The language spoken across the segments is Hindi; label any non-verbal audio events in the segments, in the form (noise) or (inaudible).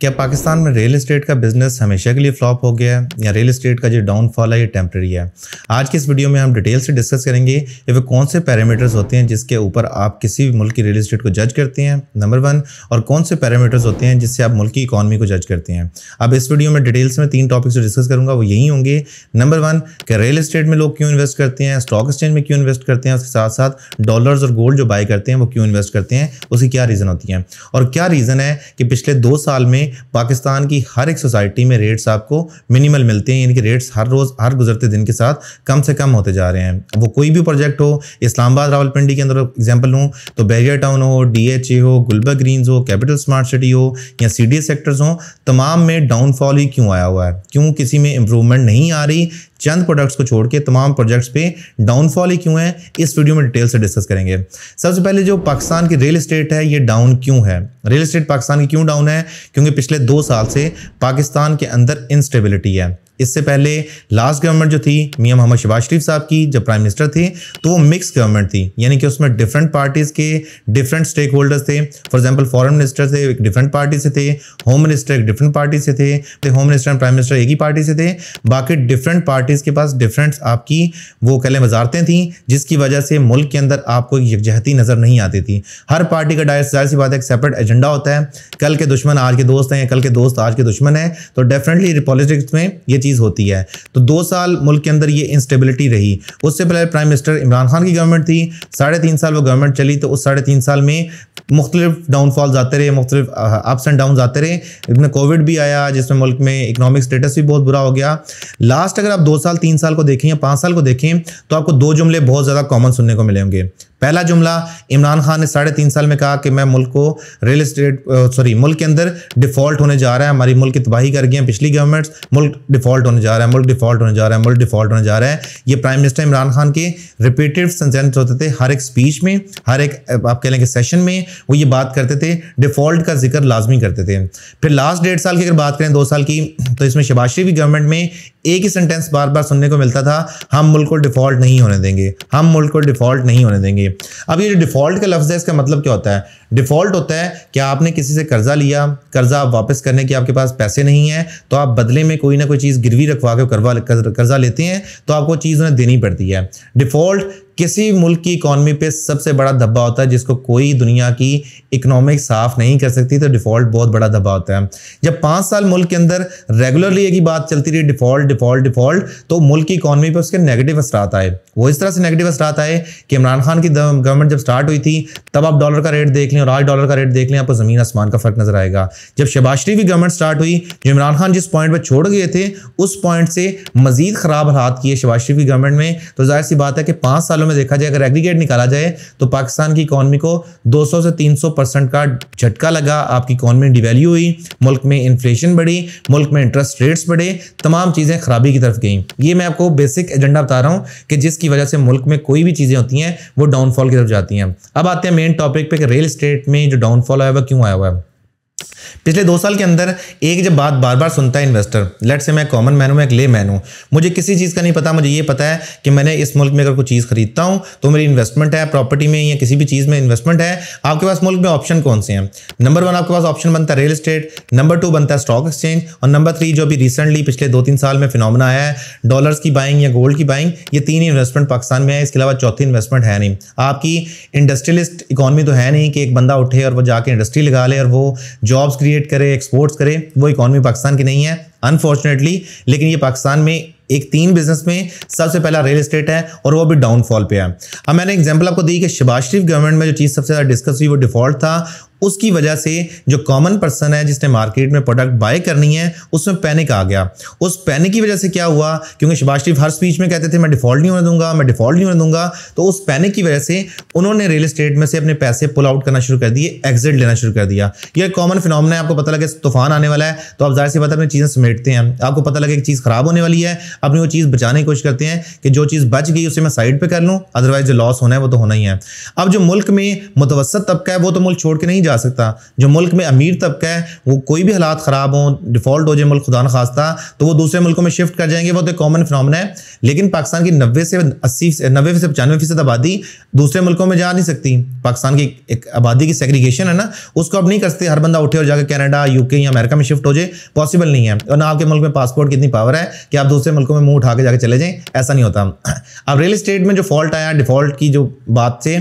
क्या पाकिस्तान में रियल इस्टेट का बिजनेस हमेशा के लिए फ्लॉप हो गया है या रियल इस्टेट का जो डाउनफॉल है ये टेम्प्रेरी है आज की इस वीडियो में हम डिटेल से डिस्कस करेंगे कि वे कौन से पैरामीटर्स होते हैं जिसके ऊपर आप किसी भी मुल्क की रियल इस्टेट को जज करते हैं नंबर वन और कौन से पैरामीटर्स होते हैं जिससे आप मुल्क की इकानमी को जज करते हैं अब इस वीडियो में डिटेल्स में तीन टॉपिक्स जो डिस्कस करूँगा वो यही होंगे नंबर वन कि रियल इस्टेट में लोग क्यों इन्वेस्ट करते हैं स्टॉक एक्सचेंज में क्यों इन्वेस्ट करते हैं उसके साथ साथ डॉलर्स और गोल्ड जो बाय करते हैं वो क्यों इन्वेस्ट करते हैं उसकी क्या रीज़न होती है और क्या रीज़न है कि पिछले दो साल में पाकिस्तान की हर एक सोसाइटी में रेट्स आपको मिनिमल मिलते हैं यानी कि रेट्स हर रोज़ हर गुजरते दिन के साथ कम से कम होते जा रहे हैं वो कोई भी प्रोजेक्ट हो इस्लामाबाद रावलपिंडी के अंदर एग्जाम्पल लूँ तो बैरियर टाउन हो डी हो गुलबा ग्रीन्स हो कैपिटल स्मार्ट सिटी हो या सी सेक्टर्स हों तमाम में डाउनफॉल ही क्यों आया हुआ है क्यों किसी में इम्प्रूवमेंट नहीं आ रही चंद प्रोडक्ट्स को छोड़ के तमाम प्रोजेक्ट्स पे डाउनफॉल ही क्यों है इस वीडियो में डिटेल से डिस्कस करेंगे सबसे पहले जो पाकिस्तान की रियल इस्टेट है ये डाउन क्यों है रियल इस्टेट पाकिस्तान की क्यों डाउन है क्योंकि पिछले दो साल से पाकिस्तान के अंदर इंस्टेबिलिटी है इससे पहले लास्ट गवर्नमेंट जो थी मियां मोहम्मद शबाज शरीफ साहब की जब प्राइम मिनिस्टर थे तो वो मिक्स गवर्नमेंट थी यानी कि उसमें डिफरेंट पार्टीज़ के डिफरेंट स्टेक होल्डर्स थे फॉर एग्जांपल फॉरेन मिनिस्टर थे एक डिफरेंट पार्टी से थे होम मिनिस्टर एक डिफरेंट पार्टी से थे home minister and prime minister एक ही पार्टी से थे बाकी डिफरेंट पार्टी पार्टीज़ के पास डिफरेंट आपकी वो कहें वजारतें थी जिसकी वजह से मुल्क के अंदर आपको यकजहती नज़र नहीं आती थी हर पार्टी का डायर जाहिर सी बात है एक सेपरेट एजेंडा होता है कल के दुश्मन आज के दोस्त हैं कल के दोस्त आज के दुश्मन हैं तो डेफिनेटली पॉलिटिक्स में ये चीज़ होती है तो दो साल मुल्क के अंदर ये इंस्टेबिलिटी रही उससे पहले प्राइम मिनिस्टर इमरान खान की गवर्नमेंट थी साढ़े तीन साल वो गवर्नमेंट चली तो उस साढ़े तीन साल में मुख्तलिफ डाउनफॉल्स आते रहे मुख्तलिफ अप्स एंड डाउन आते रहे इसमें कोविड भी आया जिसमें मुल्क में इकनॉमिक स्टेटस भी बहुत बुरा हो गया लास्ट अगर आप दो साल तीन साल को देखें या पाँच साल को देखें तो आपको दो जुमले बहुत ज़्यादा कॉमन सुनने को मिलेंगे पहला जुमला इमरान खान ने साढ़े तीन साल में कहा कि मैं मुल्क को रियल इस्टेट सॉरी मुल्क के अंदर डिफॉल्ट होने जा रहा है हमारी मुल्क की तबाही कर गई हैं पिछली गवर्नमेंट्स मुल्क डिफॉल्ट होने जा रहा है मुल्क डिफॉल्ट होने जा रहा है मुल्क डिफॉल्ट होने जा रहा है ये प्राइम मिनिस्टर इमरान खान के रिपीटेड सेंसेंस होते थे हर एक स्पीच में हर एक आप कह लेंगे सेशन में वो ये बात करते थे डिफॉल्ट का जिक्र लाजमी करते थे फिर लास्ट डेढ़ साल की अगर बात करें दो साल की तो इसमें शबाज भी गवर्नमेंट में एक ही सेंटेंस बार बार सुनने को मिलता था हम मुल्क को डिफॉल्ट नहीं होने देंगे हम मुल्क को डिफॉल्ट नहीं होने देंगे अब ये जो डिफॉल्ट का लफ्ज़ है इसका मतलब क्या होता है डिफॉल्ट होता है कि आपने किसी से कर्जा लिया कर्जा आप वापस करने के आपके पास पैसे नहीं है तो आप बदले में कोई ना कोई चीज़ गिरवी रखवा के करवा कर्जा लेते हैं तो आपको चीज़ उन्हें देनी पड़ती है डिफॉल्ट किसी मुल्क की इकॉनमी पे सबसे बड़ा धब्बा होता है जिसको कोई दुनिया की इकोनॉमिक साफ नहीं कर सकती तो डिफ़ॉल्ट बहुत बड़ा धब्बा होता है जब पाँच साल मुल्क के अंदर रेगुलरली ये बात चलती रही डिफ़ॉल्ट डिफ़ॉल्ट डिफ़ॉल्ट तो मुल्क की इकॉनमी पे उसके नेगेटिव असरात आए वो इस तरह से नेगेटिव असरात आए कि इमरान खान की गवर्नमेंट जब स्टार्ट हुई थी तब आप डॉलर का रेट देख लें और आज डॉलर का रेट देख लें आपको ज़मीन आसमान का फ़र्क नज़र आएगा जब शबाशरी की गवर्नमेंट स्टार्ट हुई जो इमरान खान जिस पॉइंट पर छोड़ गए थे उस पॉइंट से मजीद ख़राब हालात किए शबाशरी की गवर्नमेंट में तो जाहिर सी बात है कि पाँच सालों મે દેખા જાય કે રગ્રીગેટ نکالا જાય તો પાકિસ્તાન કી ઇકોનોમી કો 200 સે 300% કા જટકા લગા આપકી ઇકોનોમી ડિવેલ્યુ ہوئی મુલક મે ઇન્ફ્લેશન બઢે મુલક મે ઇન્ટરેસ્ટ રેટ્સ બઢે તમામ ચીજે ખરાબી કી તરફ ગઈ યે મે આપકો બેসিক એજेंडा બતા રહા હું કે جس کی وجہ સે મુલક મે કોઈ ભી ચીજે હોતી હૈ વો ડાઉનફોલ કી તરફ જાતી હૈ અબ આતે હે મેઈન ટોપિક પે કે રિયલ اسٹیટ મે જો ડાઉનફોલ આયા હુઆ ક્યુ આયા હુઆ હૈ पिछले दो साल के अंदर एक जब बात बार बार सुनता है इन्वेस्टर लेट से मैं कॉमन मैन हूँ मैं एक ले मैन हूँ मुझे किसी चीज़ का नहीं पता मुझे ये पता है कि मैंने इस मुल्क में अगर कोई चीज़ खरीदता हूँ तो मेरी इन्वेस्टमेंट है प्रॉपर्टी में या किसी भी चीज़ में इन्वेस्टमेंट है आपके पास मुल्क में ऑप्शन कौन से हैं नंबर वन आपके पास ऑप्शन बनता है रियल स्टेट नंबर टू बनता है स्टॉक एक्सचेंज और नंबर थ्री जो अभी रिसेंटली पिछले दो तीन साल में फिनोमना आया है डॉलर्स की बाइंग या गोल्ड की बाइंग ये तीन इन्वेस्टमेंट पाकिस्तान में है इसके अलावा चौथी इन्वेस्टमेंट है नहीं आपकी इंडस्ट्रियलिस्ट इकोनॉमी तो है नहीं कि एक बंदा उठे और वो जाके इंडस्ट्री लगा ले और वो जॉब्स क्रिएट करे एक्सपोर्ट्स करे वो इकॉनमी पाकिस्तान की नहीं है अनफॉर्चुनेटली लेकिन ये पाकिस्तान में एक तीन बिजनेस में सबसे पहला रियल एस्टेट है और वो भी डाउनफॉल पे है अब मैंने एग्जांपल आपको दी कि शबाज शरीफ गवर्नमेंट में जो चीज़ सबसे ज़्यादा डिस्कस हुई वो डिफॉल्ट था उसकी वजह से जो कॉमन पर्सन है जिसने मार्केट में प्रोडक्ट बाय करनी है उसमें पैनिक आ गया उस पैनिक की वजह से क्या हुआ क्योंकि सुभाष शरीफ हर स्पीच में कहते थे मैं डिफॉल्ट नहीं होने दूंगा मैं डिफॉल्ट नहीं होने दूंगा तो उस पैनिक की वजह से उन्होंने रियल इस्टेट में से अपने पैसे पुल आउट करना शुरू कर दिए एग्जिट लेना शुरू कर दिया यह कॉमन फिनॉमना है आपको पता लगे तूफान आने वाला है तो आप जाहिर सी बात अपनी चीज़ें समेटते हैं आपको पता लगे एक चीज़ ख़राब होने वाली है अपनी वो चीज़ बचाने की कोशिश करते हैं कि जो चीज़ बच गई उसे मैं साइड पर कर लूँ अदरवाइज जो लॉस होना है वो तो होना ही है अब जो मुल्क में मुतवसत तबका है वो तो मुल्क छोड़ के नहीं जा सकता जो मुल्क में अमीर तबका है वो कोई भी हालात ख़राब हों डिफ़ॉल्ट हो जाए मुल्क खुदा खास्ता तो वो दूसरे मुल्कों में शिफ्ट कर जाएंगे वो तो कॉमन फिनमिन है लेकिन पाकिस्तान की नब्बे से अस्सी नब्बे से पचानवे फीसद आबादी दूसरे मुल्कों में जा नहीं सकती पाकिस्तान की एक आबादी की सेग्रीगेशन है ना उसको अब नहीं कर सकते हर बंदा उठे और जाकर कनाडा यूके या अमेरिका में शिफ्ट हो जाए पॉसिबल नहीं है और ना आपके मुल्क में पासपोर्ट की इतनी पावर है कि आप दूसरे मुल्कों में मुंह उठा के जाकर चले जाएं ऐसा नहीं होता अब रियल इस्टेट में जो फॉल्ट आया डिफॉल्ट की जो बात से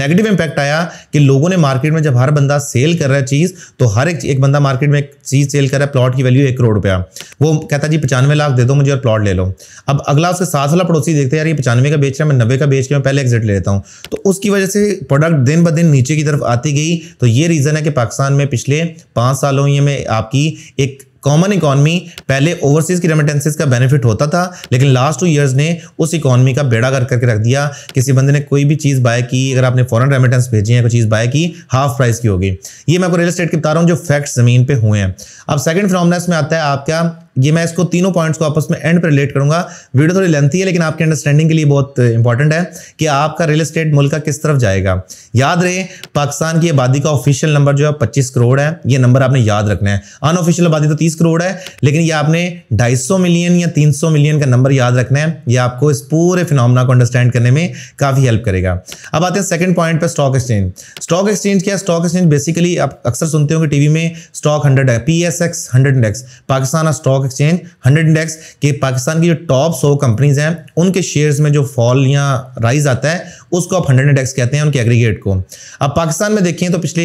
नेगेटिव इम्पैक्ट आया कि लोगों ने मार्केट में जब हर बंद बंदा सेल कर रहा है चीज़ तो हर एक एक बंदा मार्केट में एक चीज़ सेल कर रहा है प्लॉट की वैल्यू एक करोड़ रुपया वो कहता है जी पचानवे लाख दे दो मुझे और प्लॉट ले लो अब अगला उसके साथ वाला पड़ोसी देखते हैं यार ये पचानवे का बेच रहा है मैं नब्बे का बेच के मैं पहले एग्जिट ले लेता हूँ तो उसकी वजह से प्रोडक्ट दिन ब दिन नीचे की तरफ आती गई तो ये रीज़न है कि पाकिस्तान में पिछले पांच सालों में आपकी एक कॉमन इकॉनमी पहले ओवरसीज की रेमिटेंसेज का बेनिफिट होता था लेकिन लास्ट टू ईयर्स ने उस इकॉनमी का बेड़ा कर करके रख दिया किसी बंदे ने कोई भी चीज़ बाय की अगर आपने फॉरन रेमिटेंस भेजी है कोई चीज़ बाय की हाफ प्राइस की होगी ये मैं आपको रियल स्टेट की बता रहा हूँ जो फैक्ट्स जमीन पर हुए हैं अब सेकेंड फिनोमनस में आता है आपका ये मैं इसको तीनों पॉइंट्स को आपस में एंड पर रिलेट करूंगा वीडियो थोड़ी लेंथी है लेकिन आपके अंडरस्टैंडिंग के लिए बहुत इंपॉर्टेंट uh, है कि आपका रियल एस्टेट मुल्क का किस तरफ जाएगा याद रहे पाकिस्तान की आबादी का ऑफिशियल नंबर जो है पच्चीस करोड़ है ये नंबर आपने याद रखना है अनऑफिशियल आबादी तो तीस करोड़ है लेकिन ये आपने ढाई मिलियन या तीन मिलियन का नंबर याद रखना है ये आपको इस पूरे फिनोमना को अंडरस्टैंड करने में काफ़ी हेल्प करेगा अब आते हैं सेकंड पॉइंट पर स्टॉक एक्सचेंज स्टॉक एक्सचेंज क्या स्टॉक एक्सचेंज बेसिकली आप अक्सर सुनते होंगे टीवी में stock hundred P S X hundred index Pakistan stock exchange hundred index के पाकिस्तान की जो टॉप सौ कंपनीज हैं उनके शेयर्स में जो फॉल या राइज आता है उसको आप हंड्रेड इंडेक्स कहते हैं उनके एग्रीगेट को अब पाकिस्तान में देखें तो पिछले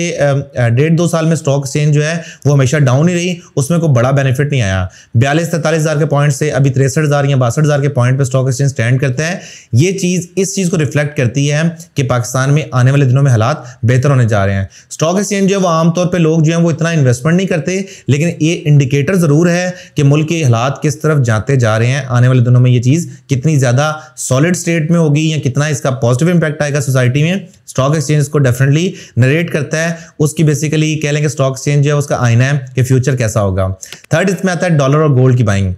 डेढ़ दो साल में स्टॉक एक्सचेंज जो है वो हमेशा डाउन ही रही उसमें कोई बड़ा बेनिफिट नहीं आया बयालीस तैंतालीस के पॉइंट से अभी तिरसठ या बासठ के पॉइंट पर स्टॉक एक्सचेंज स्टैंड करता है ये चीज़ इस चीज़ को रिफ्लेक्ट करती है कि पाकिस्तान में आने वाले दिनों में हालात बेहतर होने जा रहे हैं स्टॉक एक्सचेंज जो है वो आमतौर पर लोग जो है वो इतना इन्वेस्टमेंट नहीं करते लेकिन ये इंडिकेटर ज़रूर है कि मुल्क के हालात किस तरफ जाते जा रहे हैं आने वाले दिनों में ये चीज़ कितनी ज़्यादा सॉलिड स्टेट में होगी या कितना इसका पॉजिटिव इंपैक्ट आएगा सोसाइटी में स्टॉक एक्सचेंज को डेफिनेटली नरेट करता है उसकी बेसिकली कह लेंगे स्टॉक एक्सचेंज जो है उसका आईना है कि फ्यूचर कैसा होगा थर्ड इसमें आता है डॉलर और गोल्ड की बाइंग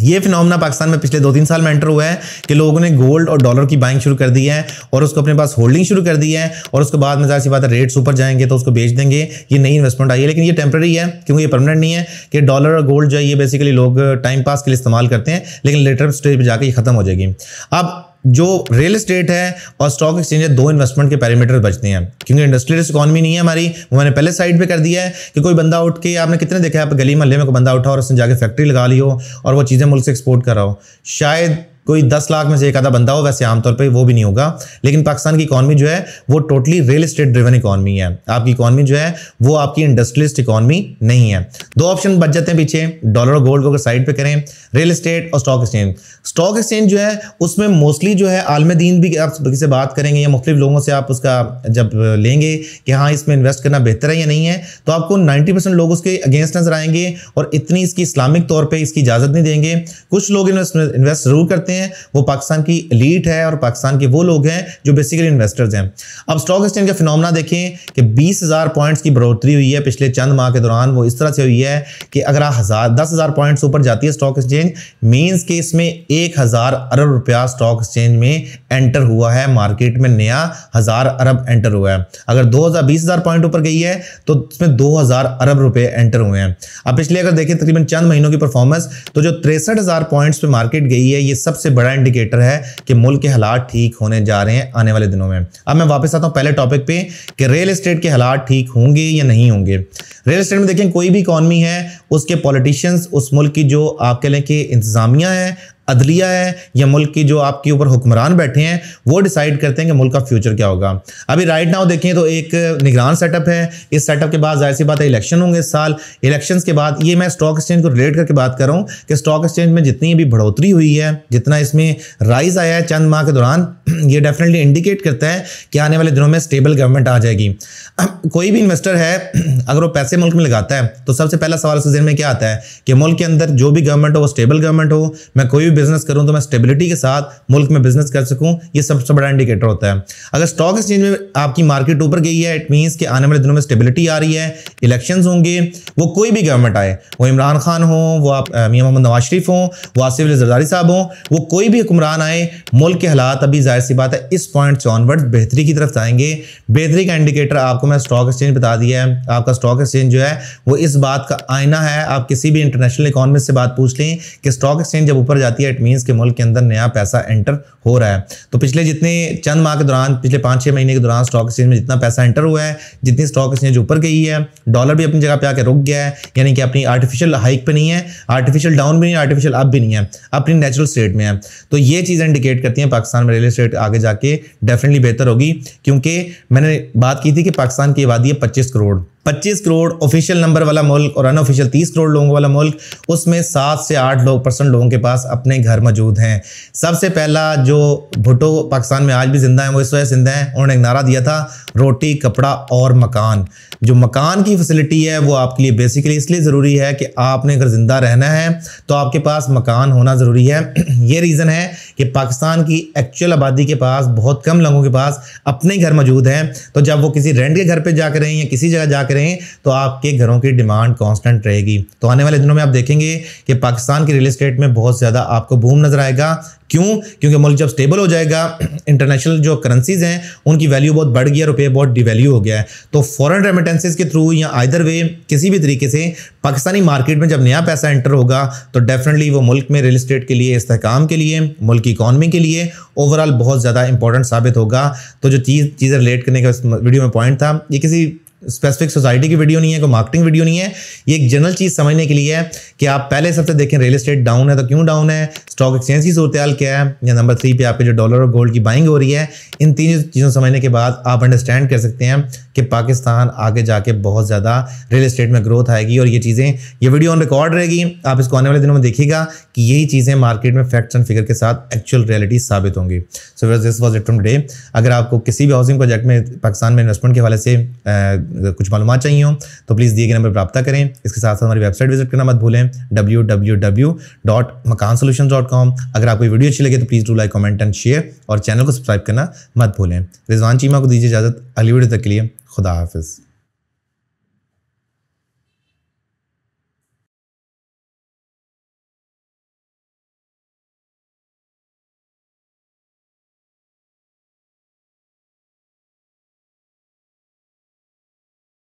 ये फिनोमना पाकिस्तान में पिछले दो तीन साल में एंटर हुआ है कि लोगों ने गोल्ड और डॉलर की बाइंग शुरू कर दी है और उसको अपने पास होल्डिंग शुरू कर दी है और उसके बाद में सी बात है रेट्स ऊपर जाएंगे तो उसको बेच देंगे ये नई इन्वेस्टमेंट आई है लेकिन ये टेम्प्रेरी है क्योंकि ये परमानेंट नहीं है कि डॉलर और गोल्ड जो है ये बेसिकली लोग टाइम पास के लिए इस्तेमाल करते हैं लेकिन लेटर स्टेज पर जाकर ये खत्म हो जाएगी अब जो रियल स्टेट है और स्टॉक एक्सचेंज है दो इन्वेस्टमेंट के पैरामीटर बचते हैं क्योंकि इंडस्ट्रियल इकॉनमी नहीं है हमारी वो मैंने पहले साइड पे कर दिया है कि कोई बंदा उठ के आपने कितने देखा है आप गली मोहल्ले में कोई बंदा उठा और उसने जाके फैक्ट्री लगा ली हो और वो चीज़ें मुल्क से एक्सपोर्ट कर रहा हो शायद कोई दस लाख में से एक आधा बंदा हो वैसे आमतौर पर वो भी नहीं होगा लेकिन पाकिस्तान की इकॉनमी जो है वो totally real estate driven economy है आपकी इकॉनमी जो है वो आपकी इंडस्ट्रियलिस्ट इकॉनमी नहीं है दो ऑप्शन बच जाते हैं पीछे डॉलर और गोल्ड को अगर साइड पर करें रियल स्टेट और स्टॉक एक्सचेंज स्टॉक एक्सचेंज जो है उसमें मोस्टली जो है आलम दीन भी आप किसी से बात करेंगे या मुख्तु लोगों से आप उसका जब लेंगे कि हाँ इसमें इन्वेस्ट करना बेहतर है या नहीं है तो आपको नाइन्टी परसेंट लोग उसके अगेंस्ट नजर आएंगे और इतनी इसकी इस्लामिक तौर पर इसकी इजाज़त नहीं देंगे कुछ लोग इन्वेस्ट जरूर करते हैं हैं वो पाकिस्तान की लीड है और पाकिस्तान के वो लोग हैं जो बेसिकली इन्वेस्टर्स हैं अब स्टॉक एक्सचेंज का फिनोमना देखें कि बीस हज़ार पॉइंट्स की बढ़ोतरी हुई है पिछले चंद माह के दौरान वो इस तरह से हुई है कि अगर हज़ार दस हज़ार पॉइंट्स ऊपर जाती है स्टॉक एक्सचेंज मीन्स कि इसमें एक हज़ार अरब रुपया स्टॉक एक्सचेंज में एंटर हुआ है मार्केट में नया हज़ार अरब एंटर हुआ है अगर दो हज़ार बीस हज़ार पॉइंट ऊपर गई है तो इसमें दो हज़ार अरब रुपये एंटर हुए हैं अब पिछले अगर देखें तकरीबन चंद महीनों की परफॉर्मेंस तो जो तिरसठ हज़ार पॉइंट्स पे मार्केट गई है ये सबसे सबसे बड़ा इंडिकेटर है कि मुल्क के हालात ठीक होने जा रहे हैं आने वाले दिनों में अब मैं वापस आता हूँ पहले टॉपिक पे कि रियल इस्टेट के हालात ठीक होंगे या नहीं होंगे रियल इस्टेट में देखें कोई भी इकॉनमी है उसके पॉलिटिशियंस उस मुल्क की जो आप कह लें कि इंतज़ामिया है अदलिया है या मुल्क की जो आपके ऊपर हुक्मरान बैठे हैं वो डिसाइड करते हैं कि मुल्क का फ्यूचर क्या होगा अभी राइट नाउ देखें तो एक निगरान सेटअप है इस सेटअप के बाद जाहिर सी बात है इलेक्शन होंगे इस साल इलेक्शंस के बाद ये मैं स्टॉक एक्सचेंज को रिलेट करके बात कर रहा हूँ कि स्टॉक एक्सचेंज में जितनी भी बढ़ोतरी हुई है जितना इसमें राइज आया है चंद माह के दौरान (clears throat) ये डेफिनेटली इंडिकेट करता है कि आने वाले दिनों में स्टेबल गवर्नमेंट आ जाएगी (clears throat) कोई भी इन्वेस्टर है (clears throat) अगर वो पैसे मुल्क में लगाता है तो सबसे पहला सवाल उसके दिन में क्या आता है कि मुल्क के अंदर जो भी गवर्नमेंट हो वो स्टेबल गवर्नमेंट हो मैं कोई भी बिजनेस करूं तो मैं स्टेबिलिटी के साथ मुल्क में बिजनेस कर सकूं ये सबसे बड़ा इंडिकेटर होता है अगर स्टॉक एक्सचेंज में आपकी मार्केट ऊपर गई है इट मीन्स कि आने वाले दिनों में स्टेबिलिटी आ रही है इलेक्शन होंगे वो कोई भी गवर्नमेंट आए वो इमरान खान हो वो आप मियाँ मोहम्मद नवाज शरीफ हों वो आसिफ अली जरदारी साहब हों वो कोई भी हुक्मरान आए मुल्क के हालात अभी जाहिर सी बात है इस पॉइंट से ऑनवर्ड बेहतरी की तरफ जाएंगे बेहतरी का इंडिकेटर आपको मैं स्टॉक एक्सचेंज बता दिया है आपका स्टॉक एक्सचेंज जो है वो इस बात का आईना है आप किसी भी इंटरनेशनल इकॉनमी से बात पूछ लें कि स्टॉक एक्सचेंज जब ऊपर जाती है है इट मीन्स के मुल्क के अंदर नया पैसा एंटर हो रहा है तो पिछले जितने चंद माह के दौरान पिछले पाँच छः महीने के दौरान स्टॉक एक्सचेंज में जितना पैसा एंटर हुआ है जितनी स्टॉक एक्सचेंज ऊपर गई है डॉलर भी अपनी जगह पर आकर रुक गया है यानी कि अपनी आर्टिफिशियल हाइक पर नहीं है आर्टिफिशियल डाउन भी नहीं आर्टिफिशियल अप भी नहीं है अपनी नेचुरल स्टेट में है तो ये चीज़ इंडिकेट करती हैं पाकिस्तान में रियल स्टेट आगे जाके डेफिनेटली बेहतर होगी क्योंकि मैंने बात की थी कि पाकिस्तान की आबादी है पच्चीस करोड़ 25 करोड़ ऑफिशियल नंबर वाला मुल्क और अनऑफिशियल 30 करोड़ लोगों वाला मुल्क उसमें सात से आठ लोग परसेंट लोगों के पास अपने घर मौजूद हैं सबसे पहला जो भुटो पाकिस्तान में आज भी जिंदा है वो इस वजह से जिंदा है उन्होंने एक नारा दिया था रोटी कपड़ा और मकान जो मकान की फैसिलिटी है वो आपके लिए बेसिकली इसलिए ज़रूरी है कि आपने अगर ज़िंदा रहना है तो आपके पास मकान होना ज़रूरी है (clears throat) ये रीज़न है कि पाकिस्तान की एक्चुअल आबादी के पास बहुत कम लोगों के पास अपने घर मौजूद हैं तो जब वो किसी रेंट के घर पर रहे रहें या किसी जगह जाकर रहें तो आपके घरों की डिमांड कॉन्स्टेंट रहेगी तो आने वाले दिनों में आप देखेंगे कि पाकिस्तान की रियल इस्टेट में बहुत ज़्यादा आपको बूम नज़र आएगा क्यों क्योंकि मुल्क जब स्टेबल हो जाएगा इंटरनेशनल जो करेंसीज हैं उनकी वैल्यू बहुत बढ़ गई है रुपये बहुत डिवैल्यू हो गया है तो फॉरेन रेमिटेंसेज के थ्रू या आइदर वे किसी भी तरीके से पाकिस्तानी मार्केट में जब नया पैसा एंटर होगा तो डेफिनेटली वो मुल्क में रियल इस्टेट के लिए इसकाम के लिए मुल्क की इकानमी के लिए ओवरऑल बहुत ज़्यादा इंपॉर्टेंट साबित होगा तो जो चीज़ चीज़ें रिलेट करने का वीडियो में पॉइंट था ये किसी स्पेसिफिक सोसाइटी की वीडियो नहीं है कोई मार्केटिंग वीडियो नहीं है ये एक जनरल चीज़ समझने के लिए है कि आप पहले सबसे देखें रियल स्टेट डाउन है तो क्यों डाउन है स्टॉक एक्सचेंज की सूरत हाल क्या है या नंबर थ्री पे आपके जो डॉलर और गोल्ड की बाइंग हो रही है इन तीन चीज़ों समझने के बाद आप अंडरस्टैंड कर सकते हैं कि पाकिस्तान आगे जाके बहुत ज़्यादा रियल इस्टेट में ग्रोथ आएगी और ये चीज़ें ये वीडियो ऑन रिकॉर्ड रहेगी आप इसको आने वाले दिनों में देखिएगा कि यही चीज़ें मार्केट में फैक्ट्स एंड फिगर के साथ एक्चुअल रियलिटी साबित होंगी so this was it from day अगर आपको किसी भी हाउसिंग प्रोजेक्ट में पाकिस्तान में इन्वेस्टमेंट के हवाले से आ, कुछ मालूम चाहिए हो तो प्लीज़ दिए गए नंबर प्राप्त करें इसके साथ साथ हमारी वेबसाइट विजिट करना मत भूलें W W W dot Makaan solution dot com अगर आपको वीडियो अच्छी लगे तो please do like comment and share और चैनल को सब्सक्राइब करना मत भूलें रिजवान चीमा को दीजिए इजाज़त अली वीडियो तक के लिए Khuda Hafiz.